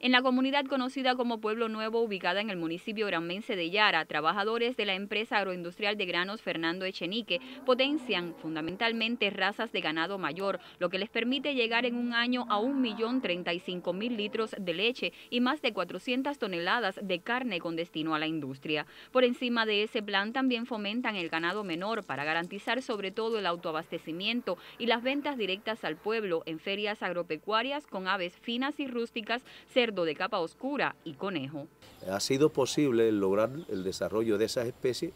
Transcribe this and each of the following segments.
En la comunidad conocida como Pueblo Nuevo, ubicada en el municipio granmense de Yara, trabajadores de la empresa agroindustrial de granos Fernando Echenique potencian fundamentalmente razas de ganado mayor, lo que les permite llegar en un año a 1.035.000 litros de leche y más de 400 toneladas de carne con destino a la industria. Por encima de ese plan también fomentan el ganado menor para garantizar sobre todo el autoabastecimiento y las ventas directas al pueblo en ferias agropecuarias con aves finas y rústicas, se de capa oscura y conejo. Ha sido posible lograr el desarrollo de esas especies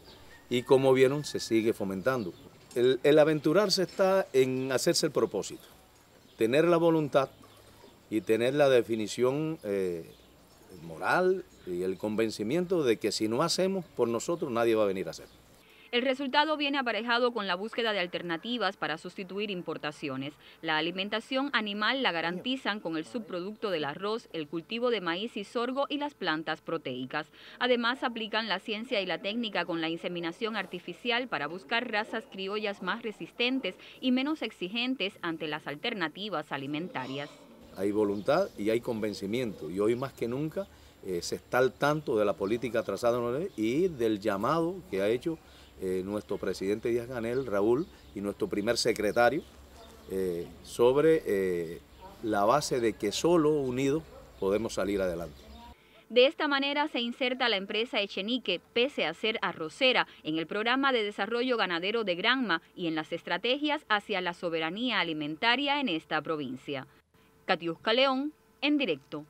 y como vieron se sigue fomentando. El, aventurarse está en hacerse el propósito, tener la voluntad y tener la definición eh, moral y el convencimiento de que si no hacemos por nosotros nadie va a venir a hacerlo. El resultado viene aparejado con la búsqueda de alternativas para sustituir importaciones. La alimentación animal la garantizan con el subproducto del arroz, el cultivo de maíz y sorgo y las plantas proteicas. Además, aplican la ciencia y la técnica con la inseminación artificial para buscar razas criollas más resistentes y menos exigentes ante las alternativas alimentarias. Hay voluntad y hay convencimiento y hoy más que nunca eh, se está al tanto de la política trazada y del llamado que ha hecho eh, nuestro presidente Díaz Ganel, Raúl, y nuestro primer secretario, eh, sobre eh, la base de que solo unidos podemos salir adelante. De esta manera se inserta la empresa Echenique, pese a ser arrocera, en el programa de desarrollo ganadero de Granma y en las estrategias hacia la soberanía alimentaria en esta provincia. Catiusca León, en directo.